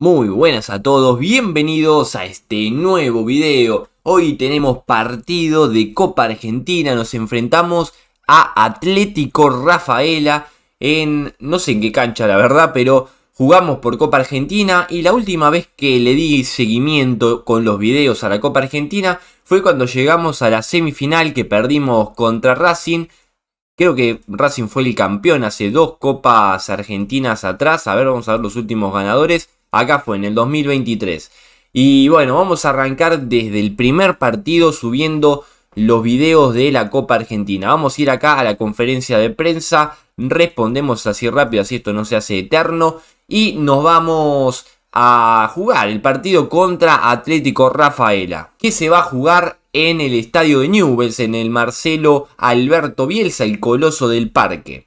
Muy buenas a todos, bienvenidos a este nuevo video. Hoy tenemos partido de Copa Argentina, nos enfrentamos a Atlético Rafaela en no sé en qué cancha la verdad, pero jugamos por Copa Argentina y la última vez que le di seguimiento con los videos a la Copa Argentina fue cuando llegamos a la semifinal que perdimos contra Racing. Creo que Racing fue el campeón hace dos copas argentinas atrás. A ver, vamos a ver los últimos ganadores. Acá fue en el 2023. Y bueno, vamos a arrancar desde el primer partido subiendo los videos de la Copa Argentina. Vamos a ir acá a la conferencia de prensa, respondemos así rápido, así esto no se hace eterno. Y nos vamos a jugar el partido contra Atlético Rafaela, que se va a jugar en el estadio de Newells, en el Marcelo Alberto Bielsa, el coloso del parque.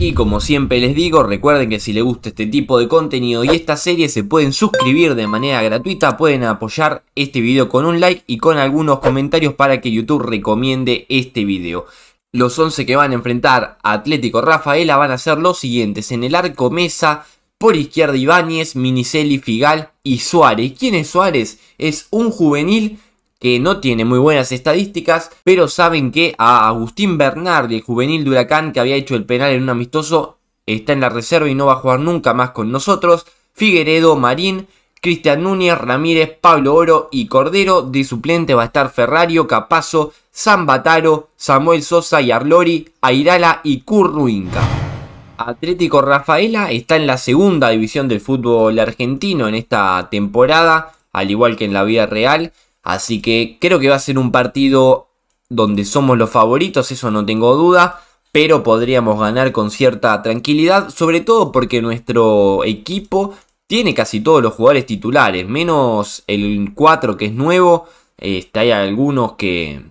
Y como siempre les digo, recuerden que si les gusta este tipo de contenido y esta serie se pueden suscribir de manera gratuita, pueden apoyar este video con un like y con algunos comentarios para que YouTube recomiende este video. Los 11 que van a enfrentar a Atlético Rafaela van a ser los siguientes. En el arco Mesa, por izquierda Ibáñez, Miniceli, Figal y Suárez. ¿Quién es Suárez? Es un juvenil que no tiene muy buenas estadísticas, pero saben que a Agustín Bernardi, el juvenil de Huracán, que había hecho el penal en un amistoso, está en la reserva y no va a jugar nunca más con nosotros. Figueredo, Marín, Cristian Núñez, Ramírez, Pablo Oro y Cordero. De suplente va a estar Ferrario, Capazo, Zambataro, Samuel Sosa y Arlori, Airala y Curruinca. Atlético Rafaela está en la segunda división del fútbol argentino en esta temporada, al igual que en la vida real. Así que creo que va a ser un partido donde somos los favoritos, eso no tengo duda. Pero podríamos ganar con cierta tranquilidad, sobre todo porque nuestro equipo tiene casi todos los jugadores titulares, menos el 4 que es nuevo. está hay algunos que...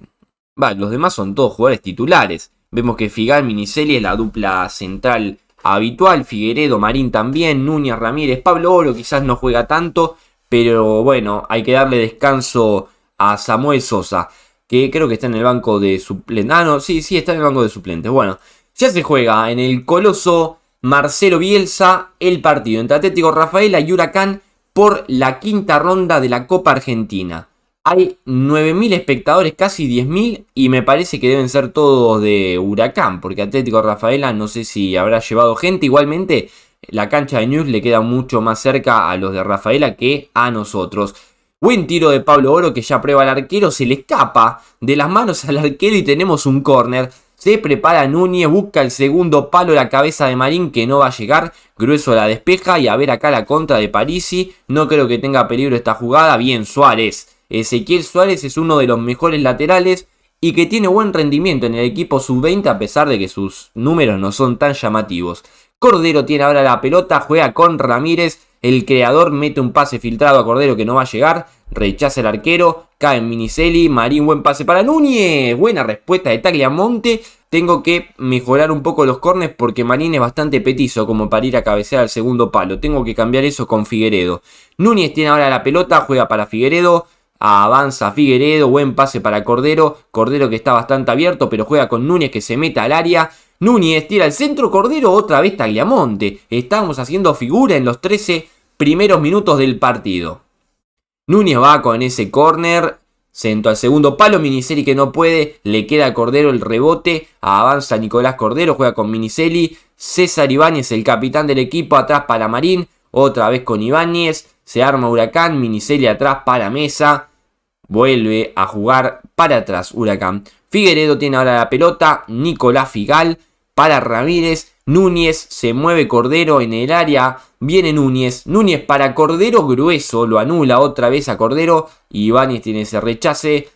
los demás son todos jugadores titulares. Vemos que Figal, Miniceli es la dupla central habitual. Figueredo, Marín también. Núñez, Ramírez, Pablo Oro quizás no juega tanto. Pero bueno, hay que darle descanso a Samuel Sosa, que creo que está en el banco de suplentes. Ah, no, sí, sí, está en el banco de suplentes. Bueno, ya se juega en el Coloso Marcelo Bielsa el partido entre Atlético Rafaela y Huracán por la quinta ronda de la Copa Argentina. Hay 9.000 espectadores, casi 10.000, y me parece que deben ser todos de Huracán, porque Atlético Rafaela no sé si habrá llevado gente. Igualmente, la cancha de News le queda mucho más cerca a los de Rafaela que a nosotros. Buen tiro de Pablo Oro que ya prueba al arquero, se le escapa de las manos al arquero y tenemos un córner. Se prepara Núñez, busca el segundo palo, a la cabeza de Marín que no va a llegar. Grueso la despeja y a ver acá la contra de Parisi. No creo que tenga peligro esta jugada. Bien, Suárez. Ezequiel Suárez es uno de los mejores laterales y que tiene buen rendimiento en el equipo sub-20 a pesar de que sus números no son tan llamativos. Cordero tiene ahora la pelota, juega con Ramírez. El creador mete un pase filtrado a Cordero que no va a llegar. Rechaza el arquero. Cae en Miniceli. Marín, buen pase para Núñez. Buena respuesta de Tagliamonte. Tengo que mejorar un poco los cornes porque Marín es bastante petizo como para ir a cabecear al segundo palo. Tengo que cambiar eso con Figueredo. Núñez tiene ahora la pelota. Juega para Figueredo. Avanza Figueredo, buen pase para Cordero. Cordero que está bastante abierto, pero juega con Núñez que se meta al área. Núñez tira al centro Cordero otra vez Tagliamonte. estamos haciendo figura en los 13 primeros minutos del partido. Núñez va con ese córner. Sento al segundo palo, Miniceli que no puede, le queda a Cordero el rebote, avanza Nicolás Cordero, juega con Miniceli, César Ibáñez el capitán del equipo, atrás para Marín, otra vez con Ibáñez, se arma Huracán, Miniceli atrás para Mesa, vuelve a jugar para atrás Huracán. Figueredo tiene ahora la pelota, Nicolás Figal para Ramírez, Núñez se mueve Cordero en el área, viene Núñez, Núñez para Cordero grueso, lo anula otra vez a Cordero, Ibáñez tiene ese rechace,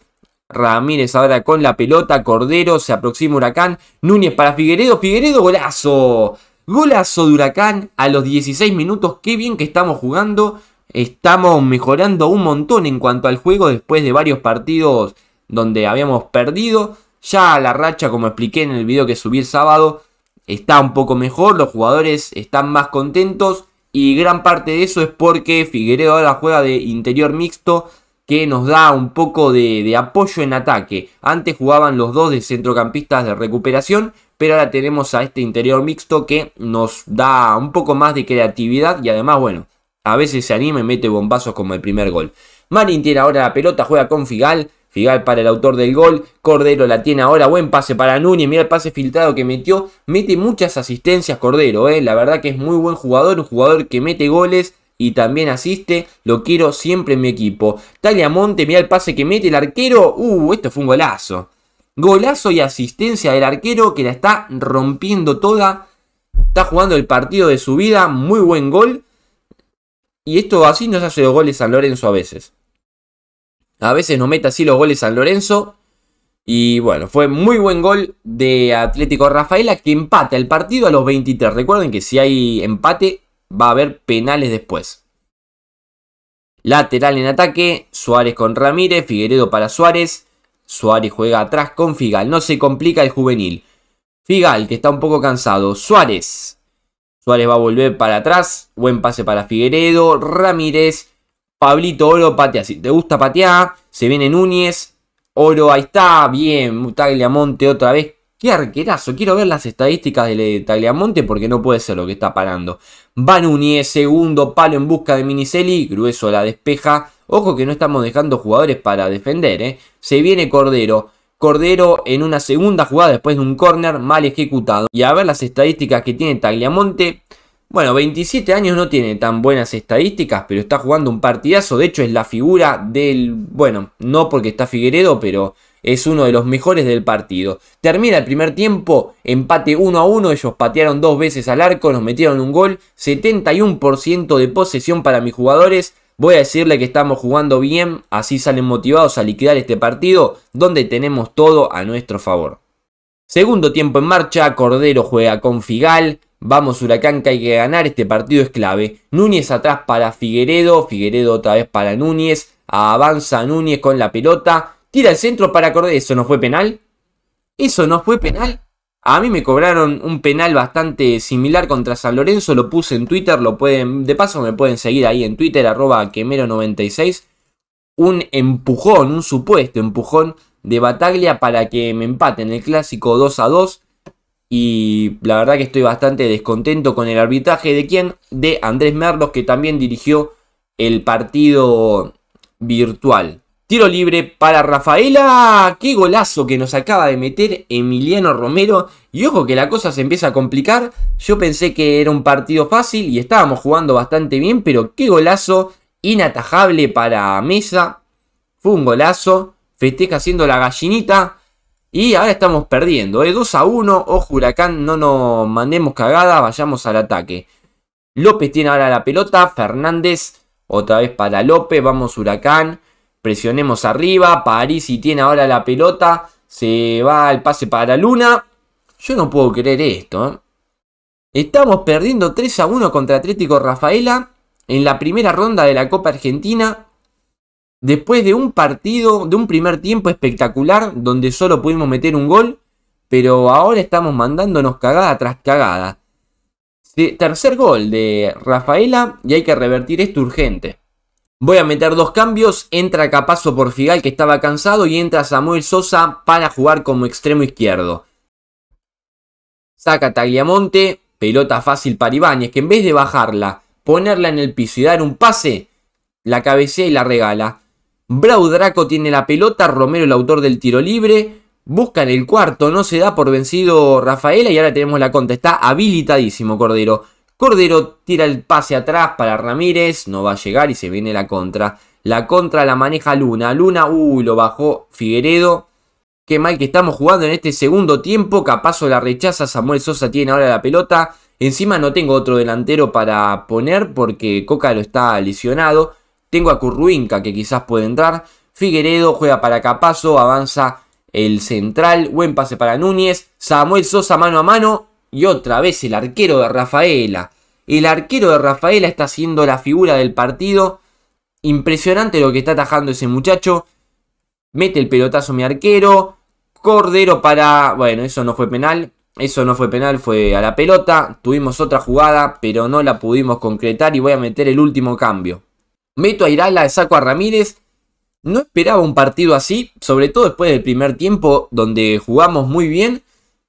Ramírez ahora con la pelota, Cordero se aproxima Huracán, Núñez para Figueredo, Figueredo golazo, golazo de Huracán a los 16 minutos, qué bien que estamos jugando, estamos mejorando un montón en cuanto al juego después de varios partidos donde habíamos perdido. Ya la racha, como expliqué en el video que subí el sábado, está un poco mejor, los jugadores están más contentos y gran parte de eso es porque Figueredo ahora juega de interior mixto que nos da un poco de, apoyo en ataque. Antes jugaban los dos de centrocampistas de recuperación, pero ahora tenemos a este interior mixto que nos da un poco más de creatividad y además, bueno, a veces se anima y mete bombazos como el primer gol. Marín tiene ahora la pelota, juega con Figal, Figal para el autor del gol. Cordero la tiene ahora. Buen pase para Núñez. Mira el pase filtrado que metió. Mete muchas asistencias Cordero. Eh. La verdad que es muy buen jugador. Un jugador que mete goles y también asiste. Lo quiero siempre en mi equipo. Talia Monte, mira el pase que mete el arquero. Uh, esto fue un golazo. Golazo y asistencia del arquero que la está rompiendo toda. Está jugando el partido de su vida. Muy buen gol. Y esto así nos hace los goles a Lorenzo a veces. A veces no mete así los goles San Lorenzo. Y bueno, fue muy buen gol de Atlético Rafaela que empata el partido a los 23. Recuerden que si hay empate va a haber penales después. Lateral en ataque, Suárez con Ramírez, Figueredo para Suárez. Suárez juega atrás con Figal, no se complica el juvenil. Figal que está un poco cansado, Suárez. Suárez va a volver para atrás, buen pase para Figueredo, Ramírez. Pablito Oro patea. Si te gusta patear, se viene Núñez. Oro, ahí está, bien. Tagliamonte otra vez. Qué arquerazo. Quiero ver las estadísticas de Tagliamonte porque no puede ser lo que está parando. Va Núñez, segundo palo en busca de Miniceli. Grueso la despeja. Ojo que no estamos dejando jugadores para defender. ¿eh? Se viene Cordero. Cordero en una segunda jugada después de un córner mal ejecutado. Y a ver las estadísticas que tiene Tagliamonte. Bueno, 27 años no tiene tan buenas estadísticas, pero está jugando un partidazo. De hecho, es la figura del. Bueno, no porque está Figueredo, pero es uno de los mejores del partido. Termina el primer tiempo, empate 1 a 1. Ellos patearon dos veces al arco, nos metieron un gol. 71% de posesión para mis jugadores. Voy a decirle que estamos jugando bien, así salen motivados a liquidar este partido, donde tenemos todo a nuestro favor. Segundo tiempo en marcha, Cordero juega con Figal, Vamos Huracán que hay que ganar, este partido es clave. Núñez atrás para Figueredo, Figueredo otra vez para Núñez. Avanza Núñez con la pelota. Tira el centro para Cordero. ¿Eso no fue penal? ¿Eso no fue penal? A mí me cobraron un penal bastante similar contra San Lorenzo. Lo puse en Twitter. Lo pueden, de paso me pueden seguir ahí en Twitter, arroba quemero96. Un empujón, un supuesto empujón de Bataglia para que me empaten el clásico 2 a 2. Y la verdad que estoy bastante descontento con el arbitraje de quién? De Andrés Merlos, que también dirigió el partido virtual. Tiro libre para Rafaela. Qué golazo que nos acaba de meter Emiliano Romero. Y ojo que la cosa se empieza a complicar. Yo pensé que era un partido fácil y estábamos jugando bastante bien. Pero qué golazo. Inatajable para Mesa. Fue un golazo. Festeja haciendo la gallinita. Y ahora estamos perdiendo, 2 ¿eh? a 1. Ojo, Huracán, no nos mandemos cagada, vayamos al ataque. López tiene ahora la pelota, Fernández otra vez para López, vamos Huracán, presionemos arriba, Parisi tiene ahora la pelota, se va al pase para Luna. Yo no puedo creer esto. ¿eh? Estamos perdiendo 3 a 1 contra Atlético Rafaela en la primera ronda de la Copa Argentina después de un partido, de un primer tiempo espectacular, donde solo pudimos meter un gol, pero ahora estamos mandándonos cagada tras cagada. Tercer gol de Rafaela y hay que revertir esto urgente. Voy a meter dos cambios, entra Capazo por Figal que estaba cansado y entra Samuel Sosa para jugar como extremo izquierdo. Saca Tagliamonte, pelota fácil para Ibáñez que en vez de bajarla, ponerla en el piso y dar un pase, la cabecea y la regala. Draco tiene la pelota, Romero el autor del tiro libre. Buscan el cuarto, no se da por vencido Rafaela y ahora tenemos la contra, Está habilitadísimo Cordero. Cordero tira el pase atrás para Ramírez, no va a llegar y se viene la contra. La contra la maneja Luna. Luna, uy, uh, lo bajó Figueredo. Qué mal que estamos jugando en este segundo tiempo. Capazo la rechaza. Samuel Sosa tiene ahora la pelota. Encima no tengo otro delantero para poner porque Coca lo está lesionado. Tengo a Curruinca que quizás puede entrar. Figueredo juega para Capazo, avanza el central, buen pase para Núñez. Samuel Sosa mano a mano y otra vez el arquero de Rafaela. El arquero de Rafaela está siendo la figura del partido. Impresionante lo que está atajando ese muchacho. Mete el pelotazo mi arquero. Cordero para... Bueno, eso no fue penal. Eso no fue penal, fue a la pelota. Tuvimos otra jugada, pero no la pudimos concretar y voy a meter el último cambio. Meto a Irala, saco a Ramírez. No esperaba un partido así, sobre todo después del primer tiempo donde jugamos muy bien.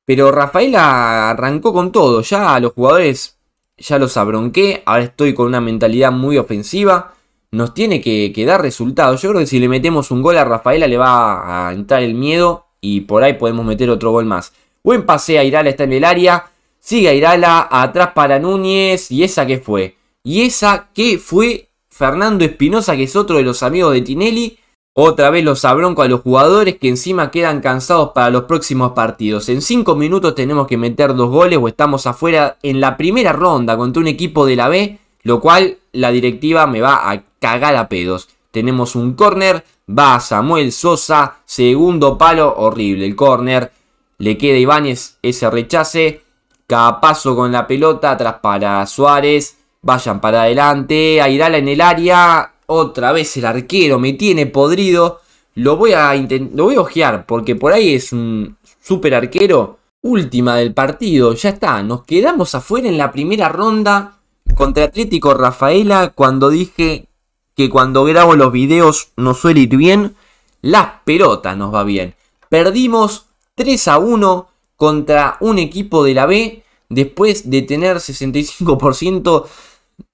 Pero Rafaela arrancó con todo. Ya a los jugadores ya los abronqué. Ahora estoy con una mentalidad muy ofensiva. Nos tiene que, dar resultados. Yo creo que si le metemos un gol a Rafaela le va a entrar el miedo. Y por ahí podemos meter otro gol más. Buen pase a Irala, está en el área. Sigue Irala, atrás para Núñez. ¿Y esa que fue? ¿Y esa que fue? Fernando Espinosa, que es otro de los amigos de Tinelli. Otra vez los abronco a los jugadores que encima quedan cansados para los próximos partidos. En 5 minutos tenemos que meter dos goles o estamos afuera en la primera ronda contra un equipo de la B, lo cual la directiva me va a cagar a pedos. Tenemos un córner, va Samuel Sosa, segundo palo, horrible el córner. Le queda Ibáñez ese rechace. Capazo con la pelota, atrás para Suárez. Vayan para adelante. Ayrala en el área. Otra vez el arquero me tiene podrido. Lo voy a lo voy a ojear porque por ahí es un super arquero. Última del partido. Ya está. Nos quedamos afuera en la primera ronda contra Atlético Rafaela cuando dije que cuando grabo los videos no suele ir bien. Las pelotas nos va bien. Perdimos 3 a 1 contra un equipo de la B después de tener 65%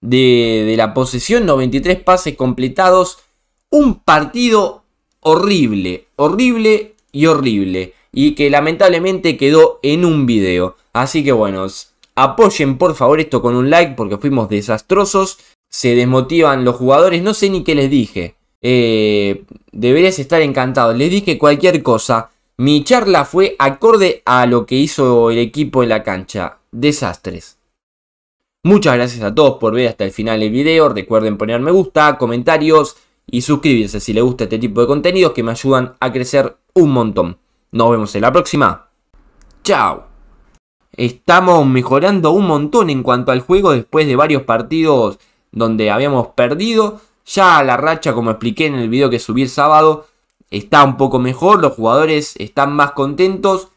de, la posesión, 93 pases completados. Un partido horrible, horrible y horrible. Y que lamentablemente quedó en un video. Así que bueno, apoyen por favor esto con un like porque fuimos desastrosos. Se desmotivan los jugadores, no sé ni qué les dije. Eh, deberías estar encantado. Les dije cualquier cosa. Mi charla fue acorde a lo que hizo el equipo en la cancha. Desastres. Muchas gracias a todos por ver hasta el final el video. Recuerden poner me gusta, comentarios y suscribirse si les gusta este tipo de contenidos que me ayudan a crecer un montón. Nos vemos en la próxima. Chao. Estamos mejorando un montón en cuanto al juego después de varios partidos donde habíamos perdido. Ya la racha, como expliqué en el video que subí el sábado, está un poco mejor. Los jugadores están más contentos